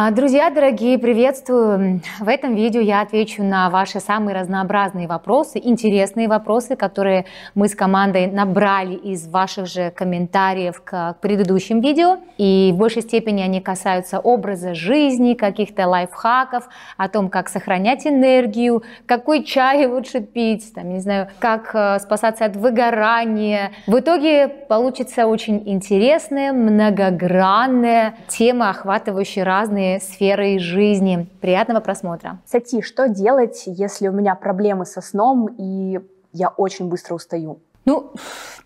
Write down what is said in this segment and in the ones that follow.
А, друзья, дорогие, приветствую! В этом видео я отвечу на ваши самые разнообразные вопросы, интересные вопросы, которые мы с командой набрали из ваших же комментариев к предыдущим видео. И в большей степени они касаются образа жизни, каких-то лайфхаков, о том, как сохранять энергию, какой чай лучше пить, там, не знаю, как э, спасаться от выгорания. В итоге получится очень интересная, многогранная тема, охватывающая разные разными сферы жизни. Приятного просмотра. Сати, что делать, если у меня проблемы со сном и я очень быстро устаю? Ну,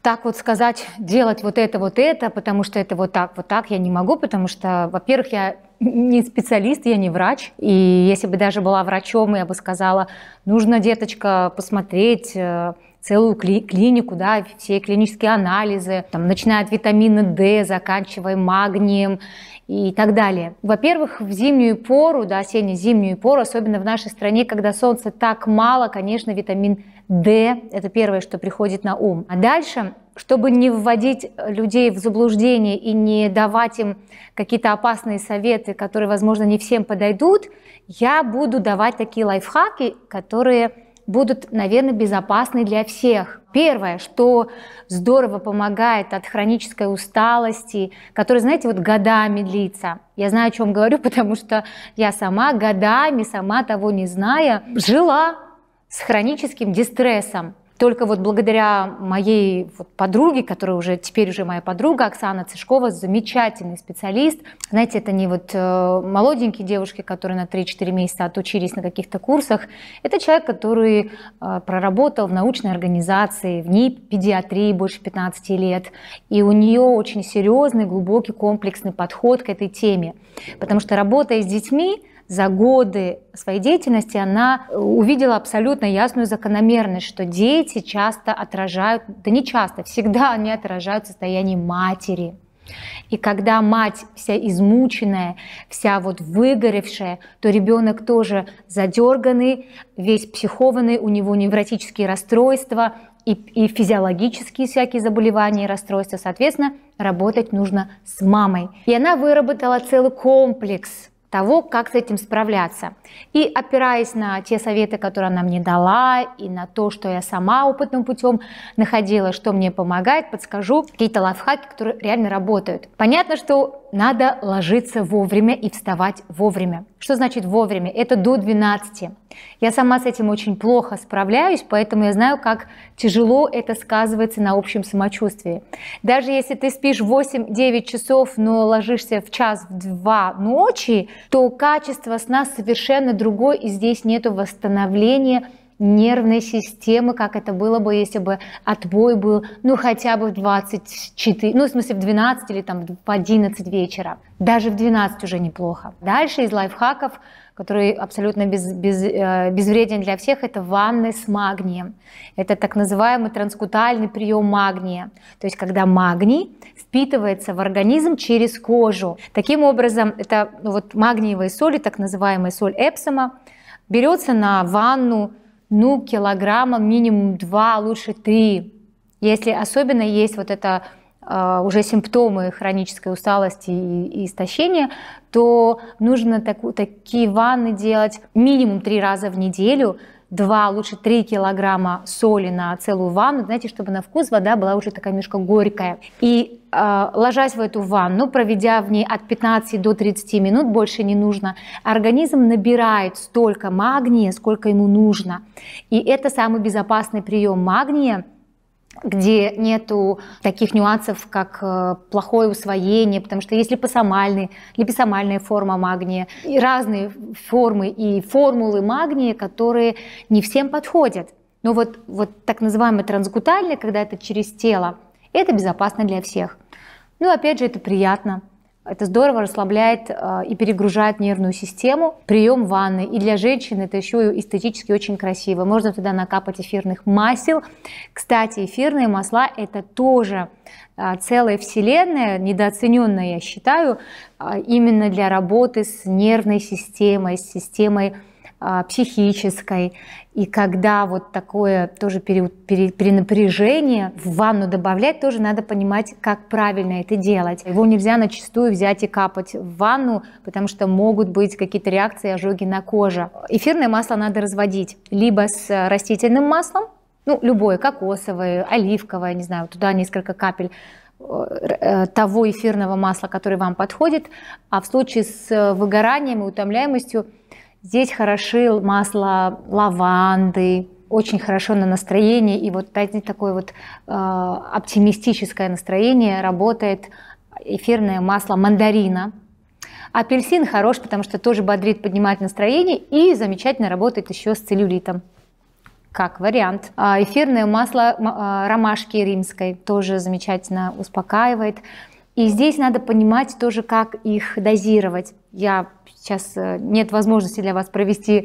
так вот сказать, делать вот это, вот это, потому что это вот так, вот так я не могу, потому что, во-первых, я не специалист, я не врач. И если бы даже была врачом, я бы сказала, нужно, деточка, посмотреть э, целую клинику, да, все клинические анализы, там, начиная от витамина D, заканчивая магнием и так далее. Во-первых, в зимнюю пору, да, осенне-зимнюю пору, особенно в нашей стране, когда солнца так мало, конечно, витамин D – это первое, что приходит на ум. А дальше, чтобы не вводить людей в заблуждение и не давать им какие-то опасные советы, которые, возможно, не всем подойдут, я буду давать такие лайфхаки, которые будут, наверное, безопасны для всех. Первое, что здорово помогает от хронической усталости, которая, знаете, вот годами длится. Я знаю, о чем говорю, потому что я сама годами, сама того не зная, жила с хроническим дистрессом. Только вот благодаря моей вот подруге, которая уже теперь уже моя подруга, Оксана Цышкова, замечательный специалист. Знаете, это не вот э, молоденькие девушки, которые на 3-4 месяца отучились на каких-то курсах. Это человек, который э, проработал в научной организации, в ней педиатрии больше 15 лет. И у нее очень серьезный, глубокий, комплексный подход к этой теме. Потому что работая с детьми, за годы своей деятельности она увидела абсолютно ясную закономерность, что дети часто отражают, да не часто, всегда они отражают состояние матери. И когда мать вся измученная, вся вот выгоревшая, то ребенок тоже задерганный, весь психованный, у него невротические расстройства и, и физиологические всякие заболевания и расстройства. Соответственно, работать нужно с мамой. И она выработала целый комплекс того, как с этим справляться. И опираясь на те советы, которые она мне дала, и на то, что я сама опытным путем находила, что мне помогает, подскажу какие-то лайфхаки, которые реально работают. Понятно, что надо ложиться вовремя и вставать вовремя. Что значит вовремя? Это до 12. Я сама с этим очень плохо справляюсь, поэтому я знаю, как тяжело это сказывается на общем самочувствии. Даже если ты спишь 8-9 часов, но ложишься в час-два в ночи, то качество сна совершенно другое, и здесь нет восстановления нервной системы, как это было бы, если бы отбой был, ну, хотя бы в 24, ну, в смысле, в 12 или там в 11 вечера. Даже в 12 уже неплохо. Дальше из лайфхаков – который абсолютно без, без, э, безвреден для всех, это ванны с магнием. Это так называемый транскутальный прием магния, то есть когда магний впитывается в организм через кожу. Таким образом, это ну, вот магниевые соли, так называемая соль Эпсома, берется на ванну ну, килограмма минимум 2, лучше 3. Если особенно есть вот это а, уже симптомы хронической усталости и, истощения, то нужно так, такие ванны делать минимум три раза в неделю, два, лучше три килограмма соли на целую ванну, знаете, чтобы на вкус вода была уже такая немножко горькая. И а, ложась в эту ванну, проведя в ней от 15 до 30 минут, больше не нужно, организм набирает столько магния, сколько ему нужно. И это самый безопасный прием магния – где нету таких нюансов, как э, плохое усвоение, потому что есть липосомальный, липосомальная форма магния, и разные формы и формулы магния, которые не всем подходят. Но вот, вот так называемый трансгутальный, когда это через тело, это безопасно для всех. Ну, опять же, это приятно. Это здорово расслабляет э, и перегружает нервную систему. Прием ванны и для женщин это еще и эстетически очень красиво. Можно туда накапать эфирных масел. Кстати, эфирные масла это тоже э, целая вселенная, недооцененная, я считаю, э, именно для работы с нервной системой, с системой а, психической. И когда вот такое тоже пере, перенапряжение в ванну добавлять, тоже надо понимать, как правильно это делать. Его нельзя начастую взять и капать в ванну, потому что могут быть какие-то реакции, ожоги на коже. Эфирное масло надо разводить либо с растительным маслом, ну, любое, кокосовое, оливковое, не знаю, туда несколько капель э, э, того эфирного масла, которое вам подходит. А в случае с э, выгоранием и утомляемостью Здесь хороши масло лаванды, очень хорошо на настроение, и вот такое вот э, оптимистическое настроение работает эфирное масло мандарина. Апельсин хорош, потому что тоже бодрит, поднимает настроение и замечательно работает еще с целлюлитом. Как вариант. А эфирное масло э, ромашки римской тоже замечательно успокаивает. И здесь надо понимать тоже, как их дозировать. Я сейчас э, нет возможности для вас провести э,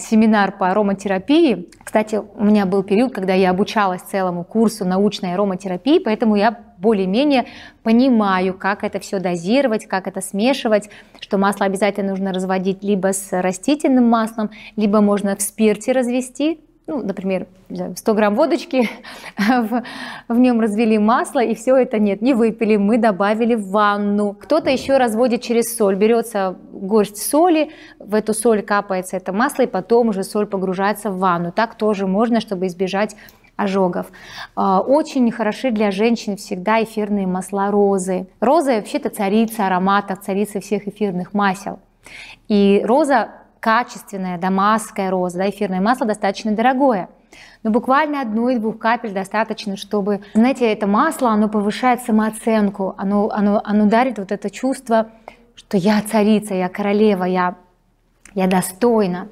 семинар по ароматерапии. Кстати, у меня был период, когда я обучалась целому курсу научной ароматерапии, поэтому я более-менее понимаю, как это все дозировать, как это смешивать, что масло обязательно нужно разводить либо с растительным маслом, либо можно в спирте развести, ну, например, 100 грамм водочки, в, в нем развели масло, и все это нет, не выпили, мы добавили в ванну. Кто-то еще разводит через соль, берется горсть соли, в эту соль капается это масло, и потом уже соль погружается в ванну. Так тоже можно, чтобы избежать ожогов. А, очень хороши для женщин всегда эфирные масла розы. Роза вообще-то царица аромата, царица всех эфирных масел. И роза качественная дамасская роза, да, эфирное масло достаточно дорогое. Но буквально одну и двух капель достаточно, чтобы, знаете, это масло, оно повышает самооценку, оно, оно, оно дарит вот это чувство, что я царица, я королева, я, я достойна.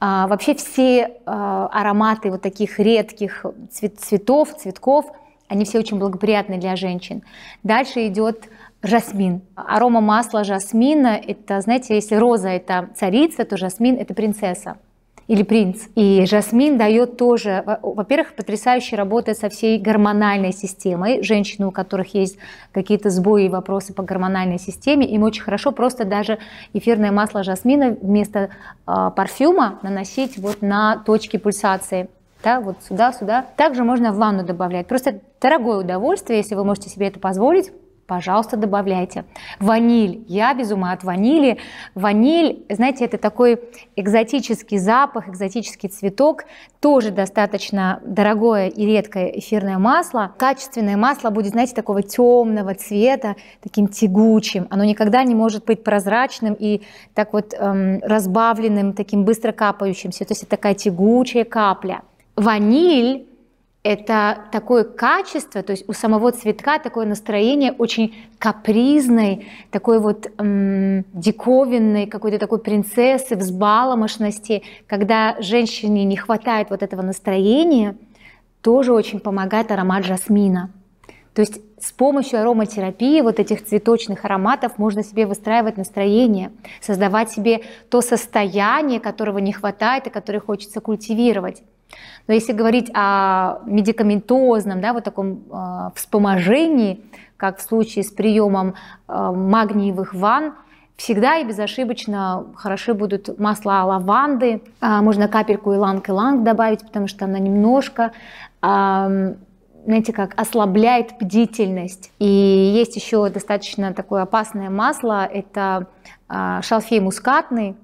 А, вообще все а, ароматы вот таких редких цвет, цветов, цветков, они все очень благоприятны для женщин. Дальше идет жасмин. Арома масла жасмина – это, знаете, если роза – это царица, то жасмин – это принцесса или принц. И жасмин дает тоже, во-первых, потрясающе работает со всей гормональной системой. Женщины, у которых есть какие-то сбои и вопросы по гормональной системе, им очень хорошо просто даже эфирное масло жасмина вместо э, парфюма наносить вот на точки пульсации. Да, вот сюда, сюда. Также можно в ванну добавлять. Просто дорогое удовольствие, если вы можете себе это позволить пожалуйста, добавляйте. Ваниль. Я без ума от ванили. Ваниль, знаете, это такой экзотический запах, экзотический цветок. Тоже достаточно дорогое и редкое эфирное масло. Качественное масло будет, знаете, такого темного цвета, таким тягучим. Оно никогда не может быть прозрачным и так вот эм, разбавленным, таким быстро капающимся. То есть это такая тягучая капля. Ваниль это такое качество, то есть у самого цветка такое настроение очень капризной, такой вот эм, диковинной, какой-то такой принцессы, взбаломошности, когда женщине не хватает вот этого настроения, тоже очень помогает аромат жасмина. То есть с помощью ароматерапии вот этих цветочных ароматов можно себе выстраивать настроение, создавать себе то состояние, которого не хватает и которое хочется культивировать. Но если говорить о медикаментозном, да, вот таком э, вспоможении, как в случае с приемом э, магниевых ванн, всегда и безошибочно хороши будут масла лаванды. Э, можно капельку иланг-иланг добавить, потому что она немножко э, знаете, как ослабляет бдительность. И есть еще достаточно такое опасное масло, это а, шалфей мускатный,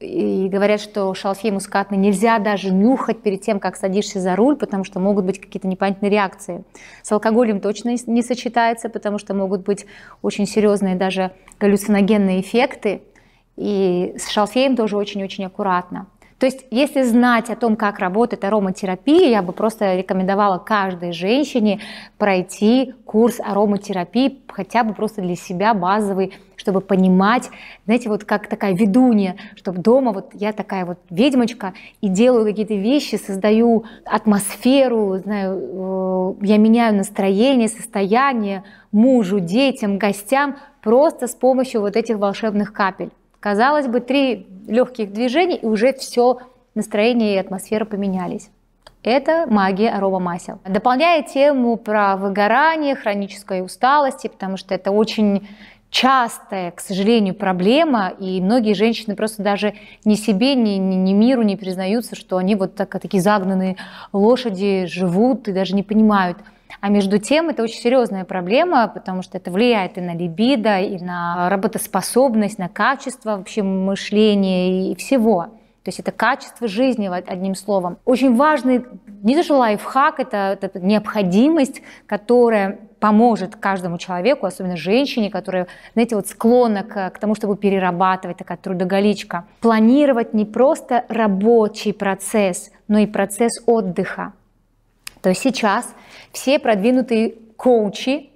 и говорят, что шалфей мускатный нельзя даже нюхать перед тем, как садишься за руль, потому что могут быть какие-то непонятные реакции. С алкоголем точно не сочетается, потому что могут быть очень серьезные даже галлюциногенные эффекты. И с шалфеем тоже очень-очень аккуратно. То есть, если знать о том, как работает ароматерапия, я бы просто рекомендовала каждой женщине пройти курс ароматерапии, хотя бы просто для себя базовый, чтобы понимать, знаете, вот как такая ведунья, чтобы дома вот я такая вот ведьмочка и делаю какие-то вещи, создаю атмосферу, знаю, э, я меняю настроение, состояние мужу, детям, гостям просто с помощью вот этих волшебных капель. Казалось бы, три легких движений, и уже все настроение и атмосфера поменялись. Это магия аромамасел. Дополняя тему про выгорание, хронической усталости, потому что это очень частая, к сожалению, проблема, и многие женщины просто даже ни себе, ни, ни, ни миру не признаются, что они вот так, такие загнанные лошади живут и даже не понимают – а между тем это очень серьезная проблема, потому что это влияет и на либидо, и на работоспособность, на качество вообще мышления и всего. То есть это качество жизни, одним словом. Очень важный, не то что лайфхак, это, это необходимость, которая поможет каждому человеку, особенно женщине, которая, знаете, вот склонна к, к тому, чтобы перерабатывать, такая трудоголичка. Планировать не просто рабочий процесс, но и процесс отдыха. То есть сейчас все продвинутые коучи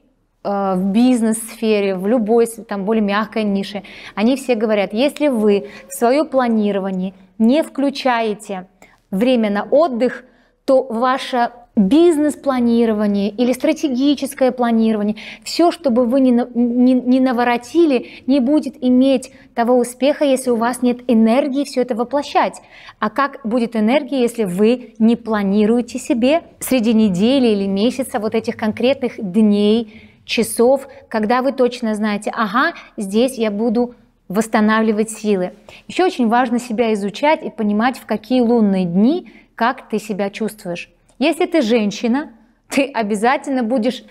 э, в бизнес-сфере, в любой там, более мягкой нише, они все говорят, если вы в свое планирование не включаете время на отдых, то ваша бизнес-планирование или стратегическое планирование, все, чтобы вы не, не, не наворотили, не будет иметь того успеха, если у вас нет энергии все это воплощать. А как будет энергия, если вы не планируете себе среди недели или месяца вот этих конкретных дней, часов, когда вы точно знаете, ага, здесь я буду восстанавливать силы. Еще очень важно себя изучать и понимать, в какие лунные дни, как ты себя чувствуешь. Если ты женщина, ты обязательно будешь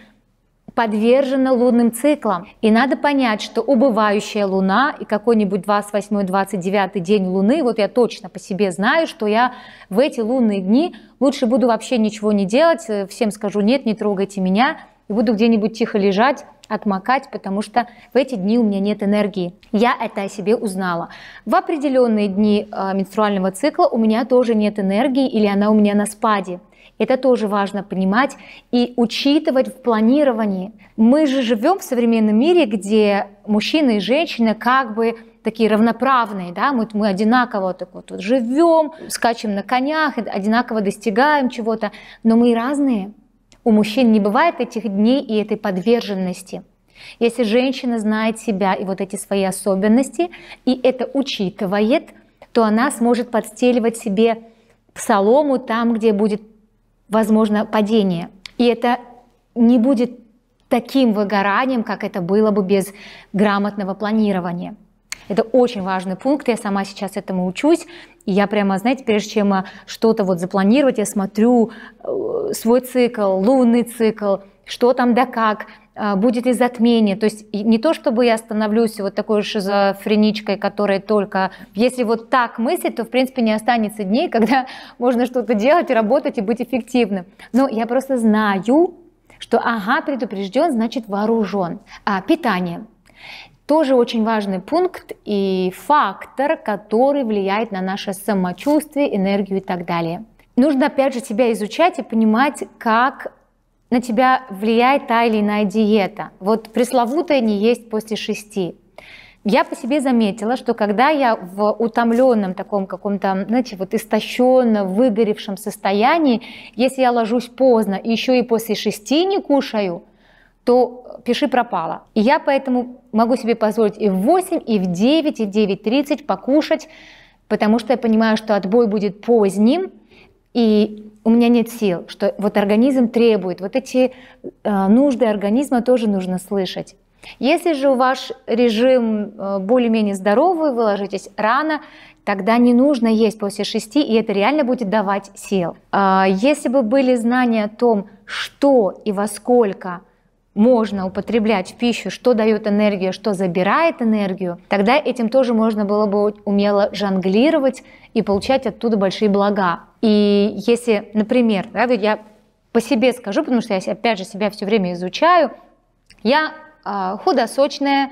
подвержена лунным циклам. И надо понять, что убывающая луна и какой-нибудь 28-29 день луны, вот я точно по себе знаю, что я в эти лунные дни лучше буду вообще ничего не делать, э, всем скажу нет, не трогайте меня, и буду где-нибудь тихо лежать, отмокать, потому что в эти дни у меня нет энергии. Я это о себе узнала. В определенные дни э, менструального цикла у меня тоже нет энергии или она у меня на спаде. Это тоже важно понимать и учитывать в планировании. Мы же живем в современном мире, где мужчины и женщины как бы такие равноправные, да, мы, мы одинаково так вот, вот живем, скачем на конях, одинаково достигаем чего-то, но мы разные. У мужчин не бывает этих дней и этой подверженности. Если женщина знает себя и вот эти свои особенности, и это учитывает, то она сможет подстеливать себе солому там, где будет возможно падение. И это не будет таким выгоранием, как это было бы без грамотного планирования. Это очень важный пункт, я сама сейчас этому учусь, и я прямо, знаете, прежде чем а, что-то вот запланировать, я смотрю э, свой цикл, лунный цикл, что там да как, а, будет ли затмение. То есть не то, чтобы я становлюсь вот такой шизофреничкой, которая только... Если вот так мыслить, то, в принципе, не останется дней, когда можно что-то делать, работать и быть эффективным. Но я просто знаю, что ага, предупрежден, значит вооружен. А, питание. Тоже очень важный пункт и фактор, который влияет на наше самочувствие, энергию и так далее. Нужно опять же себя изучать и понимать, как на тебя влияет та или иная диета. Вот пресловутая не есть после шести. Я по себе заметила, что когда я в утомленном таком каком-то, знаете, вот истощенном, выгоревшем состоянии, если я ложусь поздно, и еще и после шести не кушаю, то пиши пропало. И я поэтому могу себе позволить и в 8, и в 9, и в 9.30 покушать, потому что я понимаю, что отбой будет поздним, и у меня нет сил, что вот организм требует, вот эти э, нужды организма тоже нужно слышать. Если же ваш режим э, более-менее здоровый, вы ложитесь рано, тогда не нужно есть после шести, и это реально будет давать сил. А если бы были знания о том, что и во сколько можно употреблять в пищу, что дает энергию, что забирает энергию, тогда этим тоже можно было бы умело жонглировать и получать оттуда большие блага. И если, например, да, я по себе скажу, потому что я, опять же, себя все время изучаю, я а, худосочная,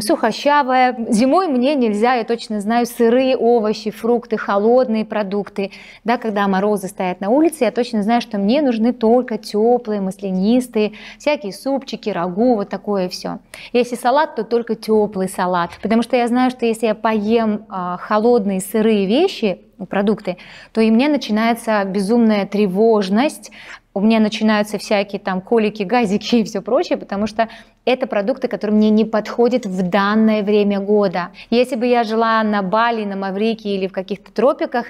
сухощавая. Зимой мне нельзя, я точно знаю, сырые овощи, фрукты, холодные продукты. Да, когда морозы стоят на улице, я точно знаю, что мне нужны только теплые, маслянистые, всякие супчики, рагу, вот такое все. Если салат, то только теплый салат. Потому что я знаю, что если я поем а, холодные, сырые вещи, ну, продукты, то и мне начинается безумная тревожность, у меня начинаются всякие там колики, газики и все прочее, потому что это продукты, которые мне не подходят в данное время года. Если бы я жила на Бали, на Маврике или в каких-то тропиках,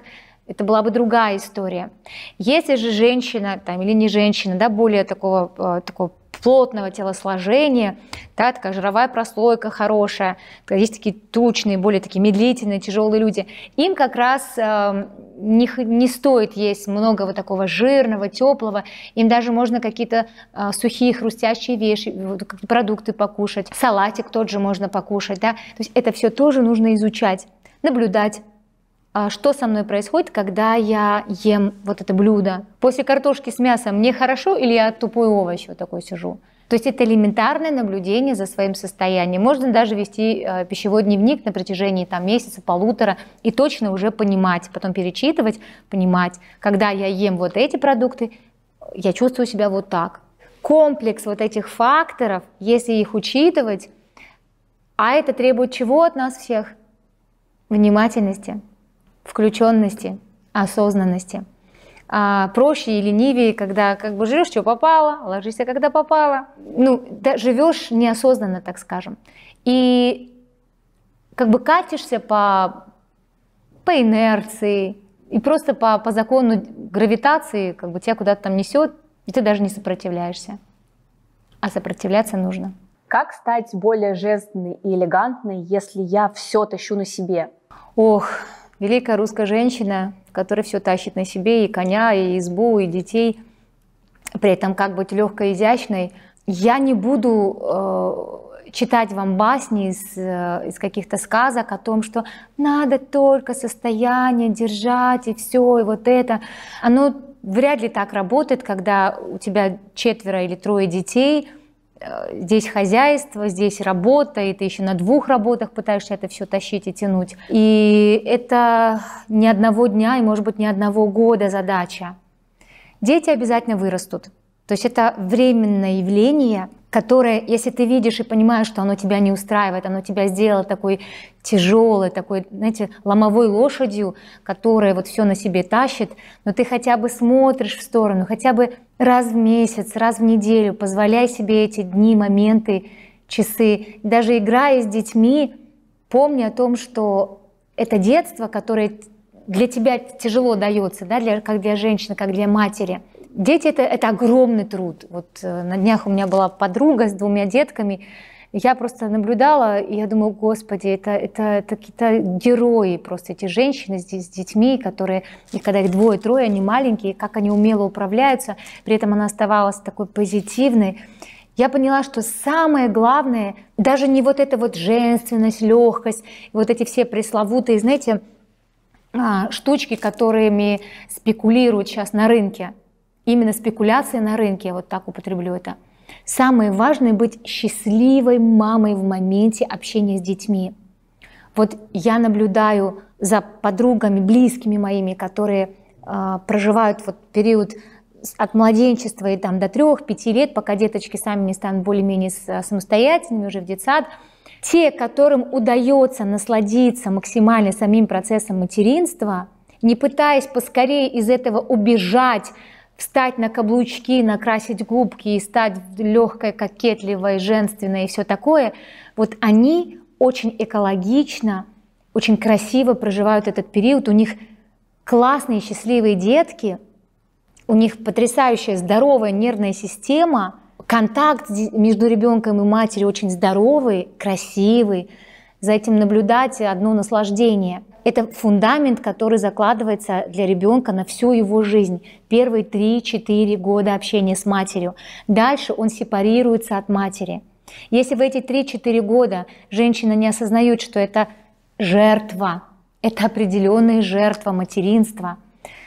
это была бы другая история. Если же женщина, там, или не женщина, да, более такого, э, такого плотного телосложения, да, такая жировая прослойка хорошая, есть такие тучные, более такие медлительные, тяжелые люди, им как раз эм, не, не стоит есть много вот такого жирного, теплого. Им даже можно какие-то э, сухие, хрустящие вещи, продукты покушать. Салатик тот же можно покушать. Да? То есть это все тоже нужно изучать, наблюдать а, что со мной происходит, когда я ем вот это блюдо. После картошки с мясом мне хорошо или я тупой овощ вот такой сижу? То есть это элементарное наблюдение за своим состоянием. Можно даже вести э, пищевой дневник на протяжении там, месяца, полутора и точно уже понимать, потом перечитывать, понимать, когда я ем вот эти продукты, я чувствую себя вот так. Комплекс вот этих факторов, если их учитывать, а это требует чего от нас всех? Внимательности, включенности, осознанности а, проще и ленивее, когда как бы живешь, что попало, ложишься, когда попало. Ну, да, живешь неосознанно, так скажем. И как бы катишься по, по инерции и просто по, по закону гравитации, как бы тебя куда-то там несет, и ты даже не сопротивляешься. А сопротивляться нужно. Как стать более женственной и элегантной, если я все тащу на себе? Ох, великая русская женщина, который все тащит на себе, и коня, и избу, и детей, при этом как быть легкой, изящной. Я не буду э, читать вам басни из, э, из каких-то сказок о том, что надо только состояние держать и все, и вот это. Оно вряд ли так работает, когда у тебя четверо или трое детей – Э, здесь хозяйство, здесь работа, и ты еще на двух работах пытаешься это все тащить и тянуть. И это ни одного дня и, может быть, ни одного года задача. Дети обязательно вырастут. То есть это временное явление, которое, если ты видишь и понимаешь, что оно тебя не устраивает, оно тебя сделало такой тяжелой, такой, знаете, ломовой лошадью, которая вот все на себе тащит, но ты хотя бы смотришь в сторону, хотя бы раз в месяц, раз в неделю, позволяй себе эти дни, моменты, часы, даже играя с детьми, помни о том, что это детство, которое для тебя тяжело дается, да, для, как для женщины, как для матери – дети это, это огромный труд. Вот э, на днях у меня была подруга с двумя детками. Я просто наблюдала, и я думаю, господи, это, это, это какие-то герои просто, эти женщины с, с детьми, которые, и когда их двое-трое, они маленькие, как они умело управляются, при этом она оставалась такой позитивной я поняла, что самое главное, даже не вот эта вот женственность, легкость, вот эти все пресловутые, знаете, а, штучки, которыми спекулируют сейчас на рынке, именно спекуляции на рынке, я вот так употреблю это. Самое важное быть счастливой мамой в моменте общения с детьми. Вот я наблюдаю за подругами, близкими моими, которые э, проживают вот период от младенчества и там до трех-пяти лет, пока деточки сами не станут более-менее а, самостоятельными уже в детсад, те, которым удается насладиться максимально самим процессом материнства, не пытаясь поскорее из этого убежать, встать на каблучки, накрасить губки и стать легкой, кокетливой, женственной и все такое, вот они очень экологично, очень красиво проживают этот период. У них классные, счастливые детки, у них потрясающая здоровая нервная система, контакт между ребенком и матерью очень здоровый, красивый, за этим наблюдать одно наслаждение. Это фундамент, который закладывается для ребенка на всю его жизнь. Первые 3-4 года общения с матерью. Дальше он сепарируется от матери. Если в эти 3-4 года женщина не осознает, что это жертва, это определенная жертва материнства,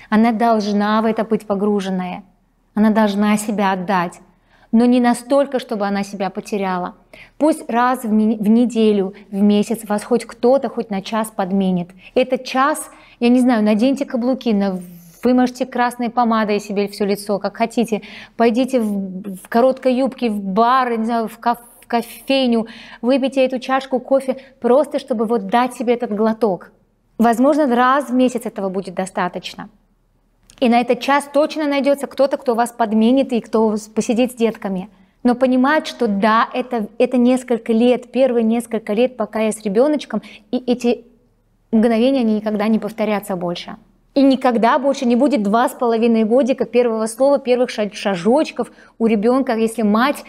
она должна в это быть погруженная, она должна себя отдать но не настолько, чтобы она себя потеряла. Пусть раз в, не, в неделю, в месяц вас хоть кто-то хоть на час подменит. Этот час, я не знаю, наденьте каблуки, на вымажьте красной помадой себе все лицо, как хотите, пойдите в, в короткой юбке в бар, не знаю, в кафе, кофейню, выпейте эту чашку кофе, просто чтобы вот дать себе этот глоток. Возможно, раз в месяц этого будет достаточно. И на этот час точно найдется кто-то, кто вас подменит и кто посидит с детками. Но понимать, что да, это, это несколько лет, первые несколько лет, пока я с ребеночком, и эти мгновения, они никогда не повторятся больше. И никогда больше не будет два с половиной годика первого слова, первых шажочков у ребенка, если мать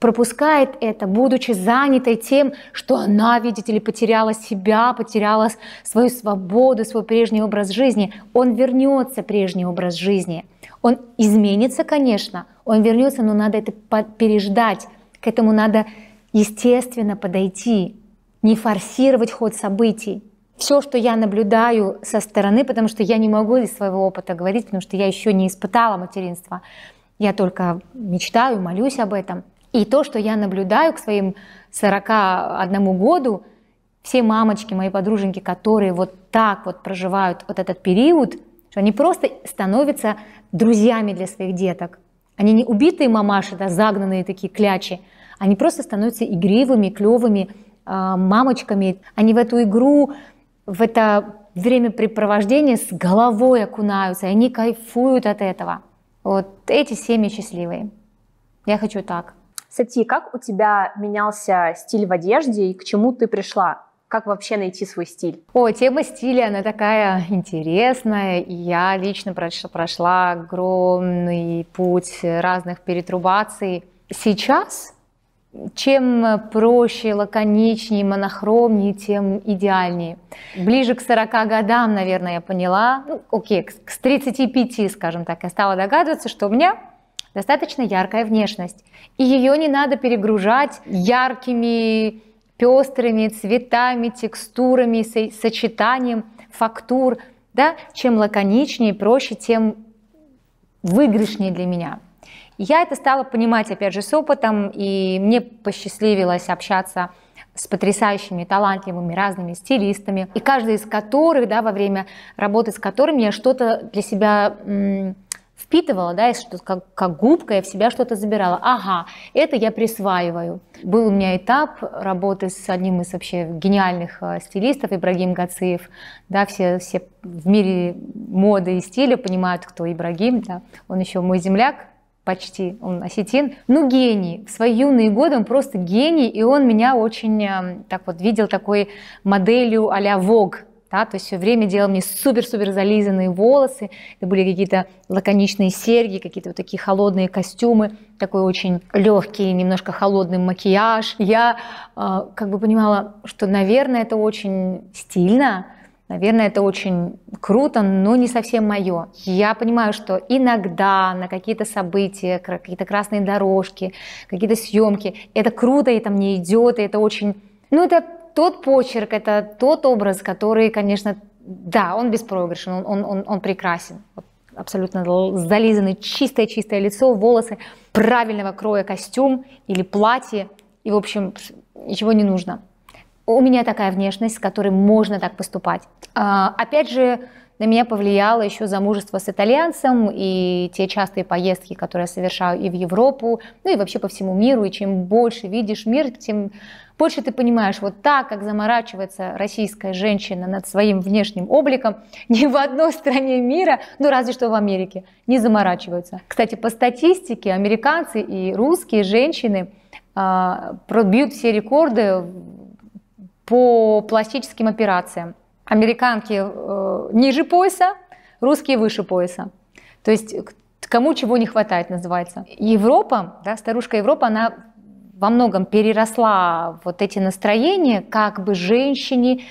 пропускает это, будучи занятой тем, что она, видите ли, потеряла себя, потеряла свою свободу, свой прежний образ жизни, он вернется прежний образ жизни. Он изменится, конечно, он вернется, но надо это переждать. К этому надо естественно подойти, не форсировать ход событий. Все, что я наблюдаю со стороны, потому что я не могу из своего опыта говорить, потому что я еще не испытала материнство. Я только мечтаю, молюсь об этом. И то, что я наблюдаю к своим 41 году, все мамочки, мои подруженьки, которые вот так вот проживают вот этот период, что они просто становятся друзьями для своих деток. Они не убитые мамаши, да, загнанные такие клячи, они просто становятся игривыми, клевыми э, а, мамочками. Они в эту игру, в это времяпрепровождение с головой окунаются, и они кайфуют от этого. Вот эти семьи счастливые. Я хочу так. Сати, как у тебя менялся стиль в одежде и к чему ты пришла? Как вообще найти свой стиль? О, тема стиля, она такая интересная. Я лично прошла огромный путь разных перетрубаций. Сейчас чем проще, лаконичнее, монохромнее, тем идеальнее. Ближе к 40 годам, наверное, я поняла, ну, окей, к 35, скажем так, я стала догадываться, что у меня достаточно яркая внешность. И ее не надо перегружать яркими, пестрыми цветами, текстурами, сочетанием фактур. Да? Чем лаконичнее, проще, тем выигрышнее для меня. Я это стала понимать, опять же, с опытом, и мне посчастливилось общаться с потрясающими, талантливыми, разными стилистами, и каждый из которых, да, во время работы с которыми я что-то для себя впитывала, да, и что, как, как губка я в себя что-то забирала. Ага, это я присваиваю. Был у меня этап работы с одним из вообще гениальных э, стилистов, Ибрагим Гациев. Да, все, все в мире моды и стиля понимают, кто Ибрагим. Да. Он еще мой земляк, почти, он осетин, ну гений. В свои юные годы он просто гений, и он меня очень эм, так вот видел такой моделью а-ля Vogue, да, то есть все время делал мне супер-супер зализанные волосы, это были какие-то лаконичные серьги, какие-то вот такие холодные костюмы, такой очень легкий, немножко холодный макияж. Я э, как бы понимала, что, наверное, это очень стильно, Наверное, это очень круто, но не совсем мое. Я понимаю, что иногда на какие-то события, какие-то красные дорожки, какие-то съемки, это круто, это мне идет, и это очень... Ну, это тот почерк, это тот образ, который, конечно, да, он беспроигрышен, он, он, он, он прекрасен. Вот абсолютно зализанное, чистое-чистое лицо, волосы, правильного кроя костюм или платье, и, в общем, ничего не нужно. У меня такая внешность, с которой можно так поступать. А, опять же, на меня повлияло еще замужество с итальянцем и те частые поездки, которые я совершаю и в Европу, ну и вообще по всему миру. И чем больше видишь мир, тем больше ты понимаешь, вот так, как заморачивается российская женщина над своим внешним обликом, ни в одной стране мира, ну разве что в Америке, не заморачиваются. Кстати, по статистике американцы и русские женщины а, пробьют все рекорды по пластическим операциям. Американки э, ниже пояса, русские выше пояса. То есть кому чего не хватает, называется. Европа, да, старушка Европа, она во многом переросла вот эти настроения, как бы женщине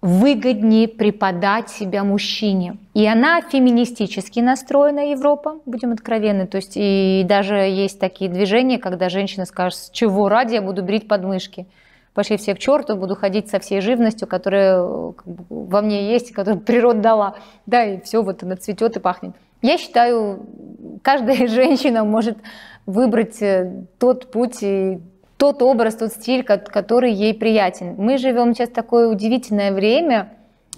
выгоднее преподать себя мужчине. И она феминистически настроена, Европа, будем откровенны. То есть и даже есть такие движения, когда женщина скажет, с чего ради я буду брить подмышки. Пошли все к черту, буду ходить со всей живностью, которая э, во мне есть, которую природа дала. Да, и все вот она цветет и пахнет. Я считаю, каждая женщина может выбрать э, тот путь и тот образ, тот стиль, который ей приятен. Мы живем сейчас такое удивительное время,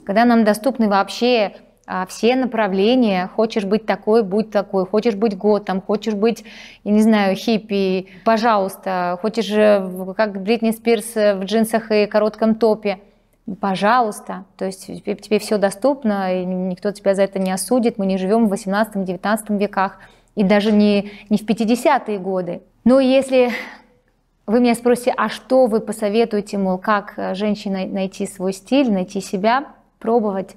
когда нам доступны вообще а, все направления. Хочешь быть такой, будь такой. Хочешь быть готом, хочешь быть, я не знаю, хиппи, пожалуйста. Хочешь, э, как Бритни Спирс э, в джинсах и коротком топе. Пожалуйста, то есть тебе, тебе все доступно, и никто тебя за это не осудит. Мы не живем в 18-19 веках и даже не, не в 50-е годы. Но если вы меня спросите, а что вы посоветуете, мол, как э, женщине найти свой стиль, найти себя, пробовать,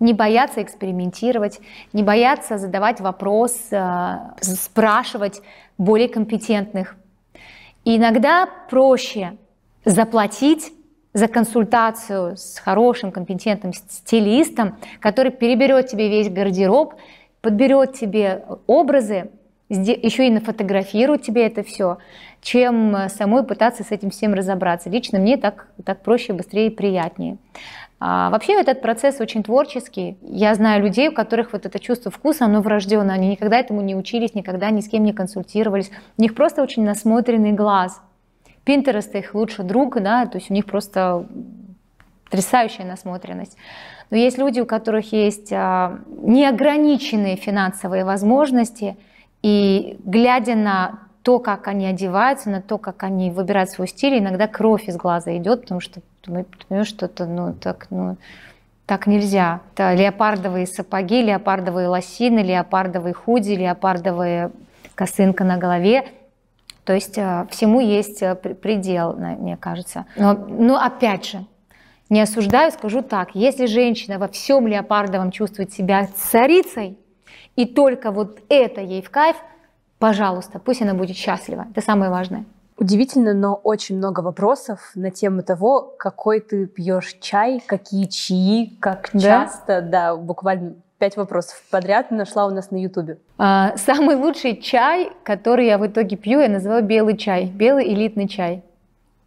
не бояться экспериментировать, не бояться задавать вопрос, э, спрашивать более компетентных. И иногда проще заплатить за консультацию с хорошим, компетентным стилистом, который переберет тебе весь гардероб, подберет тебе образы, еще и нафотографирует тебе это все, чем э, самой пытаться с этим всем разобраться. Лично мне так, так проще, быстрее и приятнее. А вообще этот процесс очень творческий. Я знаю людей, у которых вот это чувство вкуса, оно врожденное. Они никогда этому не учились, никогда ни с кем не консультировались. У них просто очень насмотренный глаз. Пинтерест их лучший друг, да, то есть у них просто потрясающая насмотренность. Но есть люди, у которых есть а, неограниченные финансовые возможности, и глядя на то, как они одеваются, на то, как они выбирают свой стиль, иногда кровь из глаза идет, потому что ты понимаешь, что это, ну, так, ну, так нельзя. Это леопардовые сапоги, леопардовые лосины, леопардовые худи, леопардовая косынка на голове. То есть а, всему есть а, предел, мне кажется. Но, но опять же, не осуждаю, скажу так, если женщина во всем леопардовом чувствует себя царицей, и только вот это ей в кайф, пожалуйста, пусть она будет счастлива. Это самое важное. Удивительно, но очень много вопросов на тему того, какой ты пьешь чай, какие чаи, как часто. Да, буквально пять вопросов подряд нашла у нас на Ютубе. А, самый лучший чай, который я в итоге пью, я называю белый чай, белый элитный чай.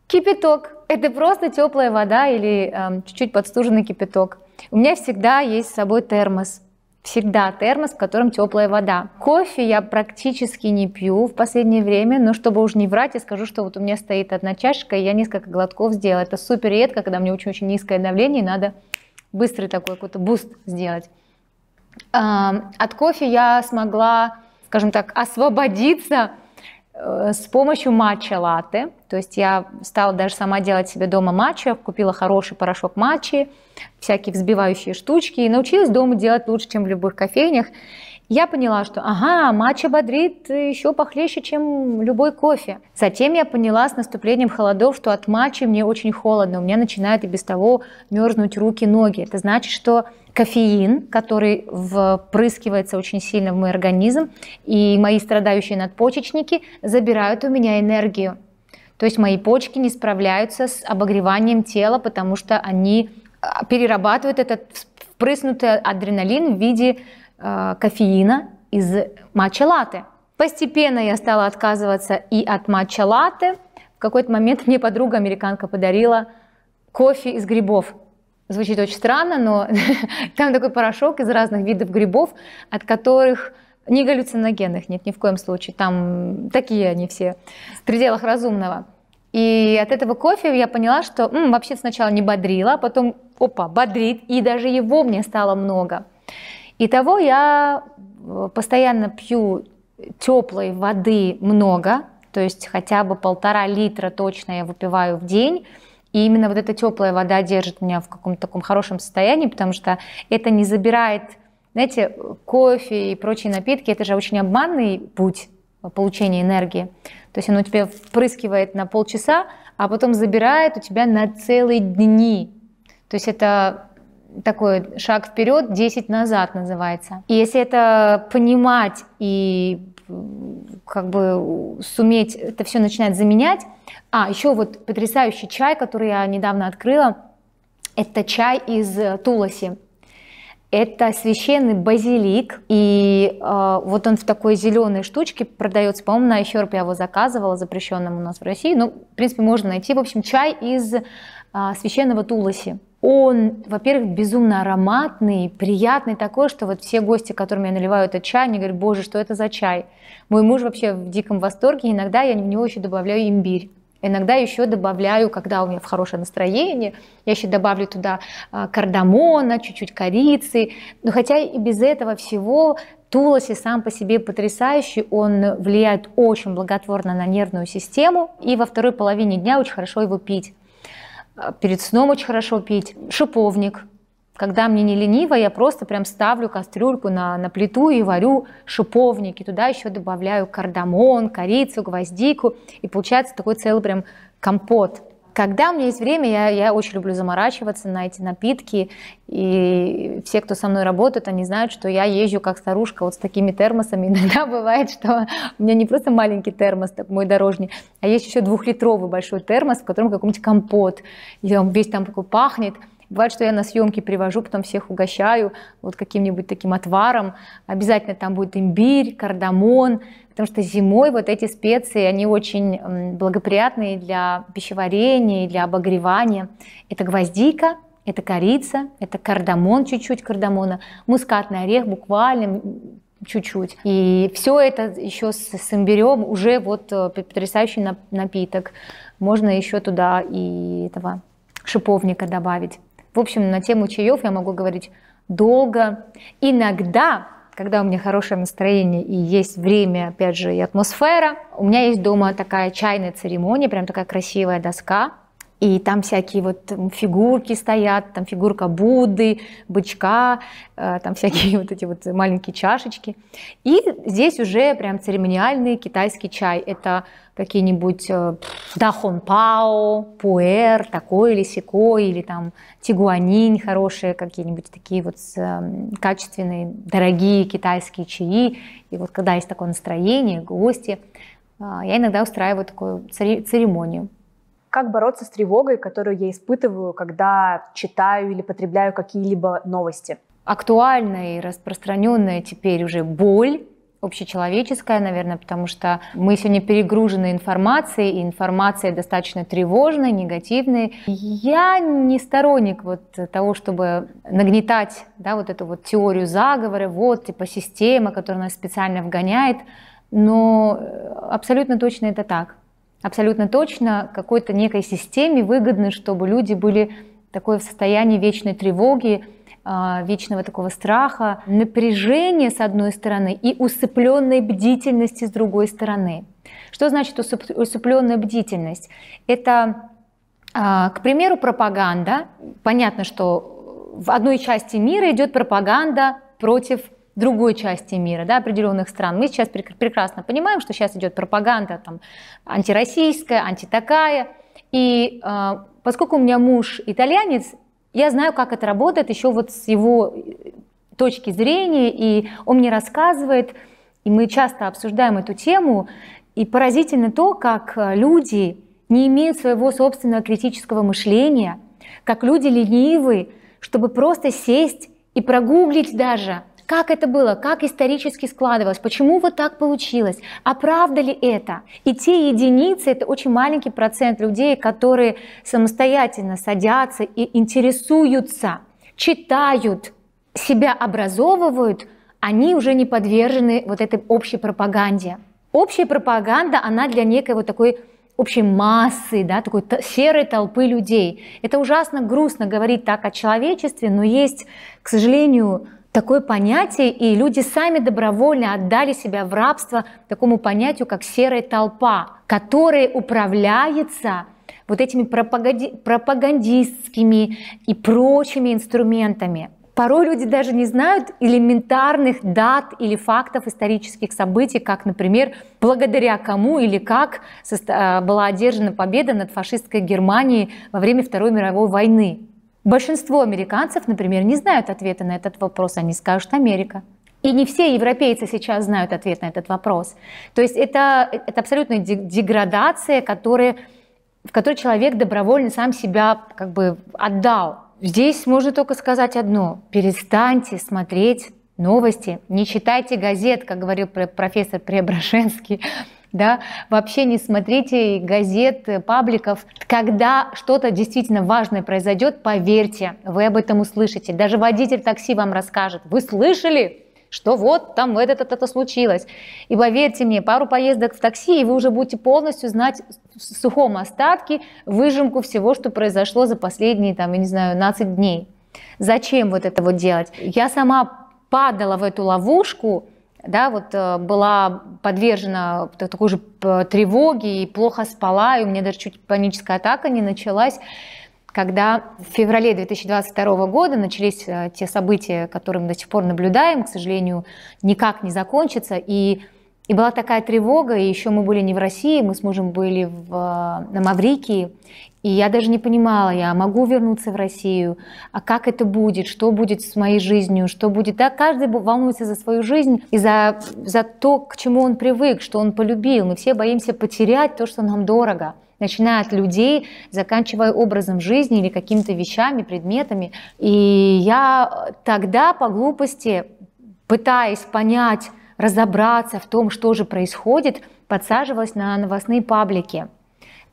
Кипяток. Это просто теплая вода или э, чуть-чуть подстуженный кипяток. У меня всегда есть с собой термос. Всегда термос, в котором теплая вода. Кофе я практически не пью в последнее время, но чтобы уж не врать, я скажу, что вот у меня стоит одна чашка, и я несколько глотков сделала. Это супер редко, когда мне очень-очень низкое давление, и надо быстрый такой какой-то буст сделать. Эм, от кофе я смогла, скажем так, освободиться, Э, с помощью матча латте. То есть я стала даже сама делать себе дома матча, купила хороший порошок матчи, всякие взбивающие штучки и научилась дома делать лучше, чем в любых кофейнях. Я поняла, что ага, матча бодрит еще похлеще, чем любой кофе. Затем я поняла с наступлением холодов, что от матча мне очень холодно, у меня начинают и без того мерзнуть руки, ноги. Это значит, что кофеин, который впрыскивается очень сильно в мой организм, и мои страдающие надпочечники забирают у меня энергию. То есть мои почки не справляются с обогреванием тела, потому что они а, перерабатывают этот впрыснутый адреналин в виде э, кофеина из матча-латте. Постепенно я стала отказываться и от матча-латте. В какой-то момент мне подруга американка подарила кофе из грибов. Звучит очень странно, но там такой порошок из разных видов грибов, от которых не галлюциногенных нет ни в коем случае. Там такие они все в пределах разумного. И от этого кофе я поняла, что м, вообще сначала не бодрила, а потом, опа, бодрит, и даже его мне стало много. И того я э, постоянно пью теплой воды много, то есть хотя бы полтора литра точно я выпиваю в день. И именно вот эта теплая вода держит меня в каком-то таком хорошем состоянии, потому что это не забирает, знаете, кофе и прочие напитки, это же очень обманный путь получения энергии. То есть оно тебя впрыскивает на полчаса, а потом забирает у тебя на целые дни. То есть это такой шаг вперед, 10 назад называется. И если это понимать и как бы суметь это все начинать заменять. А, еще вот потрясающий чай, который я недавно открыла, это чай из э, туласи. Это священный базилик, и э, вот он в такой зеленой штучке продается, по-моему, на Ищерп я его заказывала, запрещенным у нас в России, но ну, в принципе, можно найти, в общем, чай из э, священного туласи он, во-первых, безумно ароматный, приятный такой, что вот все гости, которым я наливаю этот чай, они говорят, боже, что это за чай? Мой муж вообще в диком восторге, иногда я в него еще добавляю имбирь. Иногда еще добавляю, когда у меня в хорошее настроение, я еще добавлю туда а, кардамона, чуть-чуть корицы. Но хотя и без этого всего Туласи сам по себе потрясающий, он влияет очень благотворно на нервную систему, и во второй половине дня очень хорошо его пить. Э, перед сном очень хорошо пить, шиповник. Когда мне не лениво, я просто прям ставлю кастрюльку на, на плиту и варю шиповники. Туда еще добавляю кардамон, корицу, гвоздику. И получается такой целый прям компот. Когда у меня есть время, я, я очень люблю заморачиваться на эти напитки. И все, кто со мной работают, они знают, что я езжу как старушка вот с такими термосами. Иногда бывает, что у меня не просто маленький термос, так мой дорожный, а есть еще двухлитровый большой термос, в котором какой-нибудь компот. И он весь там такой пахнет. Бывает, что я на съемки привожу, потом всех угощаю вот каким-нибудь таким отваром. Обязательно там будет имбирь, кардамон, потому что зимой вот эти специи, они очень благоприятные для пищеварения для обогревания. Это гвоздика, это корица, это кардамон, чуть-чуть кардамона, мускатный орех буквально чуть-чуть. И все это еще с, с имбирем уже вот э, потрясающий напиток. Можно еще туда и этого шиповника добавить. В общем, на тему чаев я могу говорить долго. Иногда когда у меня хорошее настроение и есть время, опять же, и атмосфера. У меня есть дома такая чайная церемония, прям такая красивая доска, и там всякие вот фигурки стоят, там фигурка Будды, бычка, э, там всякие вот эти вот маленькие чашечки. И здесь уже прям церемониальный китайский чай. Это какие-нибудь э, дахон пао, пуэр, такой или сякой, или там тигуанин хорошие, какие-нибудь такие вот эм, качественные, дорогие китайские чаи. И вот когда есть такое настроение, гости, э, я иногда устраиваю такую церемонию. Как бороться с тревогой, которую я испытываю, когда читаю или потребляю какие-либо новости? Актуальная и распространенная теперь уже боль общечеловеческая, наверное, потому что мы сегодня перегружены информацией, и информация достаточно тревожная, негативная. Я не сторонник вот того, чтобы нагнетать да, вот эту вот теорию заговора, вот типа система, которая нас специально вгоняет, но э, абсолютно точно это так абсолютно точно какой-то некой системе выгодно, чтобы люди были такое в состоянии вечной тревоги, а, вечного такого страха, напряжения с одной стороны и усыпленной бдительности с другой стороны. Что значит усыпленная бдительность? Это, а, к примеру, пропаганда. Понятно, что в одной части мира идет пропаганда против другой части мира, да, определенных стран. Мы сейчас прекрасно понимаем, что сейчас идет пропаганда там, антироссийская, антитакая. И э, поскольку у меня муж итальянец, я знаю, как это работает еще вот с его э, точки зрения, и он мне рассказывает, и мы часто обсуждаем эту тему, и поразительно то, как э, люди не имеют своего собственного критического мышления, как люди ленивы, чтобы просто сесть и прогуглить даже, как это было? Как исторически складывалось? Почему вот так получилось? А правда ли это? И те единицы, это очень маленький процент людей, которые самостоятельно садятся и интересуются, читают, себя образовывают, они уже не подвержены вот этой общей пропаганде. Общая пропаганда, она для некой вот такой общей массы, да, такой серой толпы людей. Это ужасно грустно говорить так о человечестве, но есть, к сожалению, такое понятие, и люди сами добровольно отдали себя в рабство такому понятию, как серая толпа, которая управляется вот этими пропаганди пропагандистскими и прочими инструментами. Порой люди даже не знают элементарных дат или фактов исторических событий, как, например, благодаря кому или как а, была одержана победа над фашистской Германией во время Второй мировой войны. Большинство американцев, например, не знают ответа на этот вопрос, они скажут «Америка». И не все европейцы сейчас знают ответ на этот вопрос. То есть это, это абсолютная деградация, которая, в которой человек добровольно сам себя как бы отдал. Здесь можно только сказать одно. Перестаньте смотреть новости, не читайте газет, как говорил профессор Преображенский да, вообще не смотрите газет, э, пабликов. Когда что-то действительно важное произойдет, поверьте, вы об этом услышите. Даже водитель такси вам расскажет. Вы слышали? что вот там вот это, это случилось. И поверьте мне, пару поездок в такси, и вы уже будете полностью знать в сухом остатке выжимку всего, что произошло за последние, там, я не знаю, 12 дней. Зачем вот это вот делать? Я сама падала в эту ловушку, да, вот э, была подвержена такой же тревоге и плохо спала, и у меня даже чуть паническая атака не началась, когда в феврале 2022 года начались э, те события, которые мы до сих пор наблюдаем, к сожалению, никак не закончатся, и и была такая тревога, и еще мы были не в России, мы с мужем были в, э, на Маврикии, и я даже не понимала, я могу вернуться в Россию, а как это будет, что будет с моей жизнью, что будет. Да, каждый волнуется за свою жизнь и за, за то, к чему он привык, что он полюбил. Мы все боимся потерять то, что нам дорого начиная от людей, заканчивая образом жизни или какими-то вещами, предметами. И я тогда по глупости, пытаясь понять, разобраться в том, что же происходит, подсаживалась на новостные паблики.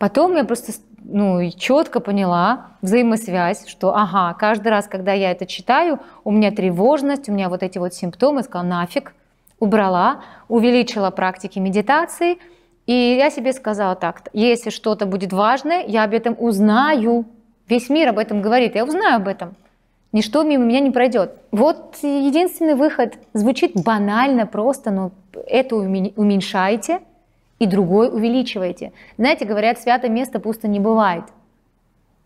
Потом я просто ну, четко поняла взаимосвязь, что ага, каждый раз, когда я это читаю, у меня тревожность, у меня вот эти вот симптомы, сказала нафиг, убрала, увеличила практики медитации, и я себе сказала так, если что-то будет важное, я об этом узнаю. Весь мир об этом говорит, я узнаю об этом. Ничто мимо меня не пройдет. Вот единственный выход. Звучит банально просто, но это уменьшайте – и другой увеличиваете. Знаете, говорят, святое место пусто не бывает.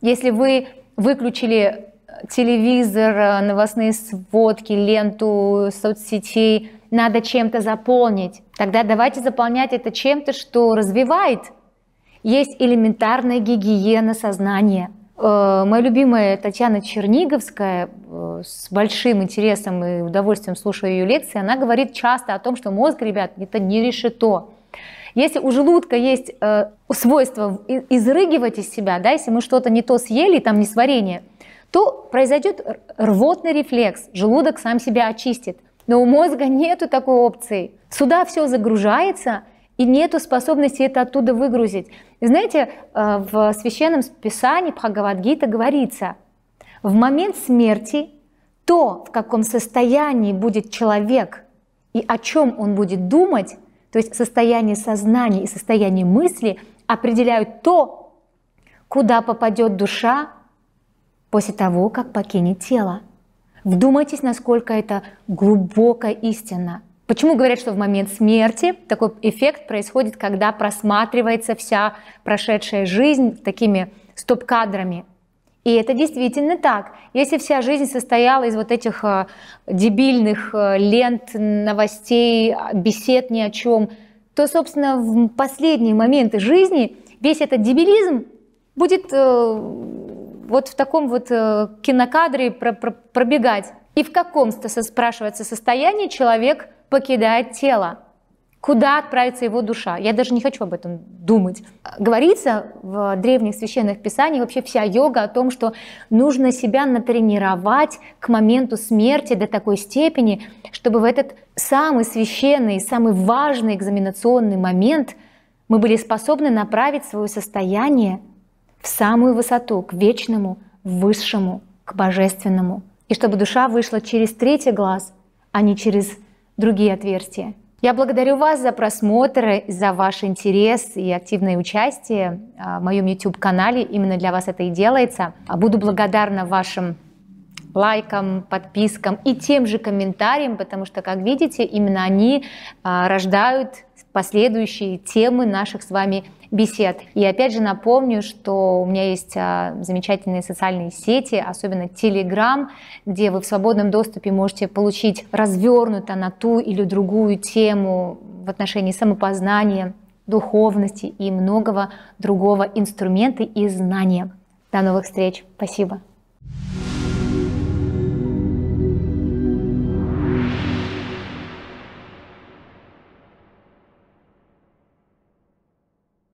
Если вы выключили э, телевизор, э, новостные сводки, ленту соцсетей, надо чем-то заполнить. Тогда давайте заполнять это чем-то, что развивает. Есть элементарная гигиена сознания. Э, моя любимая Татьяна Черниговская, с большим интересом и удовольствием слушаю ее лекции, она говорит часто о том, что мозг, ребят, это не решето. Если у желудка есть э, свойство изрыгивать из себя, да, если мы что-то не то съели, там не сварение, то произойдет рвотный рефлекс, желудок сам себя очистит. Но у мозга нету такой опции. Сюда все загружается, и нету способности это оттуда выгрузить. И знаете, э, в священном писании Бхагавадгита говорится, в момент смерти то, в каком состоянии будет человек и о чем он будет думать, то есть состояние сознания и состояние мысли определяют то, куда попадет душа после того, как покинет тело. Вдумайтесь, насколько это глубокая истина. Почему говорят, что в момент смерти такой эффект происходит, когда просматривается вся прошедшая жизнь такими стоп-кадрами? И это действительно так. Если вся жизнь состояла из вот этих э, дебильных э, лент, новостей, бесед ни о чем, то, собственно, в последние моменты жизни весь этот дебилизм будет э, вот в таком вот кинокадре пробегать. И в каком-то, спрашивается, состоянии человек покидает тело. Куда отправится его душа? Я даже не хочу об этом думать. Говорится в древних священных писаниях вообще вся йога о том, что нужно себя натренировать к моменту смерти до такой степени, чтобы в этот самый священный, самый важный экзаменационный момент мы были способны направить свое состояние в самую высоту, к вечному, высшему, к божественному. И чтобы душа вышла через третий глаз, а не через другие отверстия. Я благодарю вас за просмотр, за ваш интерес и активное участие а, в моем YouTube-канале. Именно для вас это и делается. А буду благодарна вашим лайкам, подпискам и тем же комментариям, потому что, как видите, именно они а, рождают последующие темы наших с вами бесед. И опять же напомню, что у меня есть а, замечательные социальные сети, особенно Telegram, где вы в свободном доступе можете получить развернуто на ту или другую тему в отношении самопознания, духовности и многого другого инструмента и знания. До новых встреч. Спасибо.